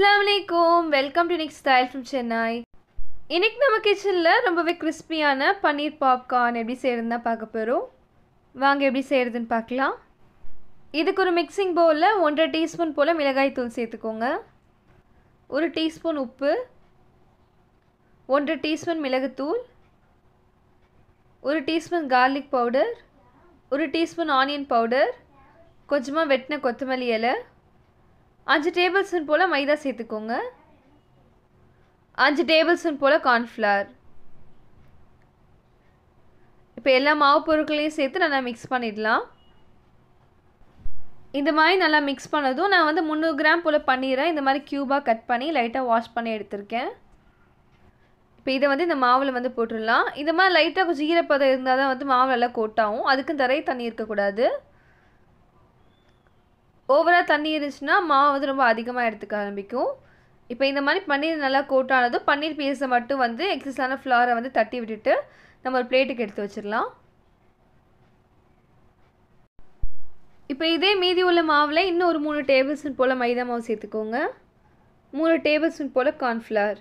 அஸ்லாம் welcome to next style from Chennai இன்றைக்கி நம்ம கிச்சனில் ரொம்பவே கிறிஸ்பியான பன்னீர் பாப்கார்ன் எப்படி செய்கிறதுனா பார்க்க போகிறோம் வாங்க எப்படி செய்கிறதுன்னு பார்க்கலாம் இதுக்கு ஒரு மிக்சிங் பவுலில் ஒன்றரை டீஸ்பூன் போல் மிளகாய் தூள் சேர்த்துக்கோங்க ஒரு டீஸ்பூன் உப்பு ஒன்றரை டீஸ்பூன் மிளகுத்தூள் ஒரு டீஸ்பூன் கார்லிக் பவுடர் ஒரு டீஸ்பூன் ஆனியன் பவுடர் கொஞ்சமாக வெட்டின கொத்தமல்லி இலை அஞ்சு டேபிள் போல் மைதா சேர்த்துக்கோங்க அஞ்சு டேபிள் போல் கார்ன்ஃப்ளவர் இப்போ எல்லா மாவு பொருட்களையும் சேர்த்து நல்லா மிக்ஸ் பண்ணிடலாம் இந்த மாதிரி நல்லா மிக்ஸ் பண்ணதும் நான் வந்து முந்நூறு கிராம் போல் பண்ணிடுறேன் இந்த மாதிரி க்யூபாக கட் பண்ணி லைட்டாக வாஷ் பண்ணி எடுத்திருக்கேன் இப்போ இதை வந்து இந்த மாவில் வந்து போட்டுடலாம் இந்த மாதிரி லைட்டாக கொஞ்சம் ஈரப்பதம் இருந்தால் தான் வந்து மாவு நல்லா கோட்டாகும் அதுக்கும் தரையை தண்ணி இருக்கக்கூடாது ஓவராக தண்ணி இருந்துச்சுன்னா மாவு வந்து ரொம்ப அதிகமாக எடுத்துக்க ஆரம்பிக்கும் இப்போ இந்த மாதிரி பன்னீர் நல்லா கோட்டானதும் பன்னீர் பீஸை மட்டும் வந்து எக்ஸஸான ஃப்ளாரை வந்து தட்டி விட்டுட்டு நம்ம ஒரு பிளேட்டுக்கு எடுத்து வச்சிடலாம் இப்போ இதே மீதி உள்ள மாவில் இன்னும் ஒரு மூணு டேபிள் ஸ்பூன் போல் மைதா மாவு சேர்த்துக்கோங்க மூணு டேபிள் ஸ்பூன் போல் கார்ன்ஃப்ளவர்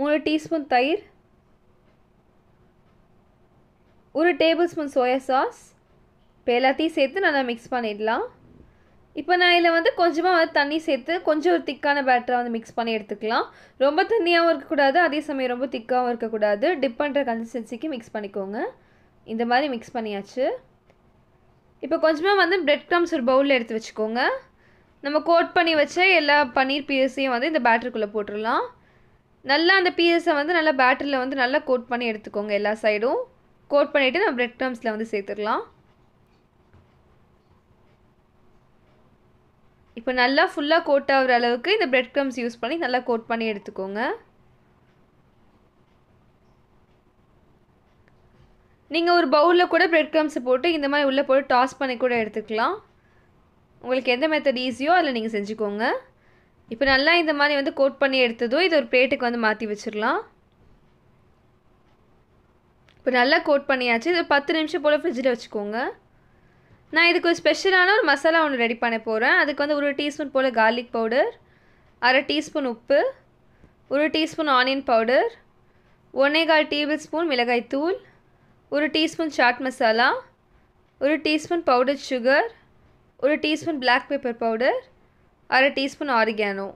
மூணு டீஸ்பூன் தயிர் ஒரு டேபிள் ஸ்பூன் சோயா சாஸ் இப்போ எல்லாத்தையும் சேர்த்து நல்லா மிக்ஸ் பண்ணிடலாம் இப்போ நான் இதில் வந்து கொஞ்சமாக வந்து தண்ணி சேர்த்து கொஞ்சம் ஒரு திக்கான பேட்டரை வந்து மிக்ஸ் பண்ணி எடுத்துக்கலாம் ரொம்ப தண்ணியாகவும் இருக்கக்கூடாது அதே சமயம் ரொம்ப திக்காகவும் இருக்கக்கூடாது டிப் பண்ணுற கன்சிஸ்டன்சிக்கு மிக்ஸ் பண்ணிக்கோங்க இந்த மாதிரி மிக்ஸ் பண்ணியாச்சு இப்போ கொஞ்சமாக வந்து பிரெட் க்ரம்ஸ் ஒரு பவுலில் எடுத்து வச்சுக்கோங்க நம்ம கோட் பண்ணி வச்ச எல்லா பன்னீர் பீஸையும் வந்து இந்த பேட்டருக்குள்ளே போட்டுடலாம் நல்லா அந்த பீஸை வந்து நல்லா பேட்டரியில் வந்து நல்லா கோட் பண்ணி எடுத்துக்கோங்க எல்லா சைடும் கோட் பண்ணிவிட்டு நம்ம பிரெட் க்ரம்ஸில் வந்து சேர்த்துடலாம் இப்போ நல்லா ஃபுல்லாக கோட் ஆகிற அளவுக்கு இந்த பிரெட் க்ரம்ஸ் யூஸ் பண்ணி நல்லா கோட் பண்ணி எடுத்துக்கோங்க நீங்கள் ஒரு பவுலில் கூட பிரெட் க்ரம்ஸ் போட்டு இந்த மாதிரி உள்ளே போட்டு டாஸ் பண்ணி கூட எடுத்துக்கலாம் உங்களுக்கு எந்த மெத்தட் ஈஸியோ அதில் நீங்கள் செஞ்சுக்கோங்க இப்போ நல்லா இந்த மாதிரி வந்து கோட் பண்ணி எடுத்ததும் இது ஒரு பிளேட்டுக்கு வந்து மாற்றி வச்சிடலாம் இப்போ நல்லா கோட் பண்ணியாச்சு இது பத்து நிமிஷம் போல் ஃப்ரிட்ஜில் வச்சுக்கோங்க நான் இதுக்கு ஒரு ஸ்பெஷலான ஒரு மசாலா ஒன்று ரெடி பண்ண போகிறேன் அதுக்கு வந்து ஒரு டீஸ்பூன் போல் கார்லிக் பவுடர் அரை டீஸ்பூன் உப்பு ஒரு டீஸ்பூன் ஆனியன் பவுடர் ஒன்றே கால் டேபிள் ஸ்பூன் மிளகாய் தூள் ஒரு டீஸ்பூன் சாட் மசாலா ஒரு டீஸ்பூன் பவுடர் சுகர் ஒரு டீஸ்பூன் பிளாக் பெப்பர் பவுடர் அரை டீஸ்பூன் ஆரிகானோ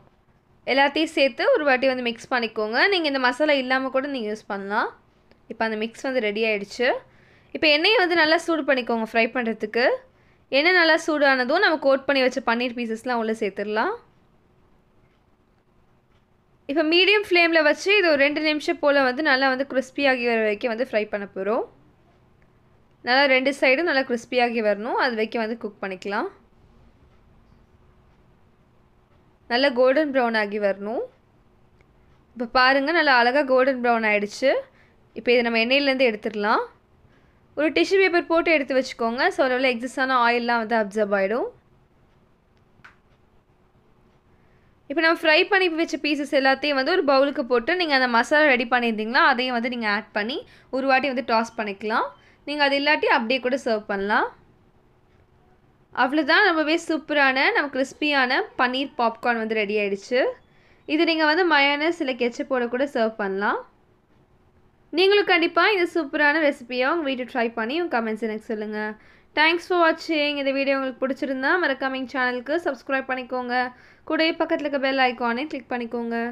எல்லாத்தையும் சேர்த்து ஒரு வாட்டி வந்து மிக்ஸ் பண்ணிக்கோங்க நீங்கள் இந்த மசாலா இல்லாமல் கூட நீங்கள் யூஸ் பண்ணலாம் இப்போ அந்த மிக்ஸ் வந்து ரெடி ஆகிடுச்சு இப்போ எண்ணெயை வந்து நல்லா சூடு பண்ணிக்கோங்க ஃப்ரை பண்ணுறதுக்கு எண்ணெய் நல்லா சூடானதும் நம்ம கோட் பண்ணி வச்ச பன்னீர் பீசஸ்லாம் உள்ளே சேர்த்துடலாம் இப்போ மீடியம் ஃப்ளேமில் வச்சு இது ஒரு ரெண்டு நிமிஷம் போல் வந்து நல்லா வந்து கிறிஸ்பியாகி வர வரைக்கும் வந்து ஃப்ரை பண்ண போகிறோம் நல்லா ரெண்டு சைடும் நல்லா கிறிஸ்பியாகி வரணும் அது வரைக்கும் வந்து குக் பண்ணிக்கலாம் நல்லா கோல்டன் ப்ரௌன் ஆகி வரணும் இப்போ பாருங்கள் நல்லா அழகாக கோல்டன் ப்ரௌன் ஆகிடுச்சு இப்போ இதை நம்ம எண்ணெயிலேருந்து எடுத்துடலாம் ஒரு டிஷ்யூ பேப்பர் போட்டு எடுத்து வச்சுக்கோங்க ஸோ அதில் எக்ஸஸான ஆயிலெலாம் வந்து அப்சர்வ் ஆகிடும் இப்போ நம்ம ஃப்ரை பண்ணி வச்ச பீசஸ் எல்லாத்தையும் வந்து ஒரு பவுலுக்கு போட்டு நீங்கள் அந்த மசாலா ரெடி பண்ணியிருந்தீங்களா அதையும் வந்து நீங்கள் ஆட் பண்ணி ஒரு வாட்டி வந்து டாஸ் பண்ணிக்கலாம் நீங்கள் அது இல்லாட்டி அப்படியே கூட சர்வ் பண்ணலாம் அவ்வளோதான் ரொம்பவே சூப்பரான நம்ம கிறிஸ்பியான பன்னீர் பாப்கார்ன் வந்து ரெடி ஆகிடுச்சு இது நீங்கள் வந்து மயானஸ் இல்லை கெச்சப்போட கூட சர்வ் பண்ணலாம் நீங்களும் கண்டிப்பாக இந்த சூப்பரான ரெசிபியாக உங்கள் வீட்டு ட்ரை பண்ணி உங்கள் கமெண்ட்ஸ் எனக்கு சொல்லுங்கள் தேங்க்ஸ் ஃபார் வாட்சிங் இந்த வீடியோ உங்களுக்கு பிடிச்சிருந்தா மறக்காமல் சேனலுக்கு சப்ஸ்கிரைப் பண்ணிக்கோங்க கூட பக்கத்தில் இருக்க பெல் ஐக்கானே கிளிக் பண்ணிக்கோங்க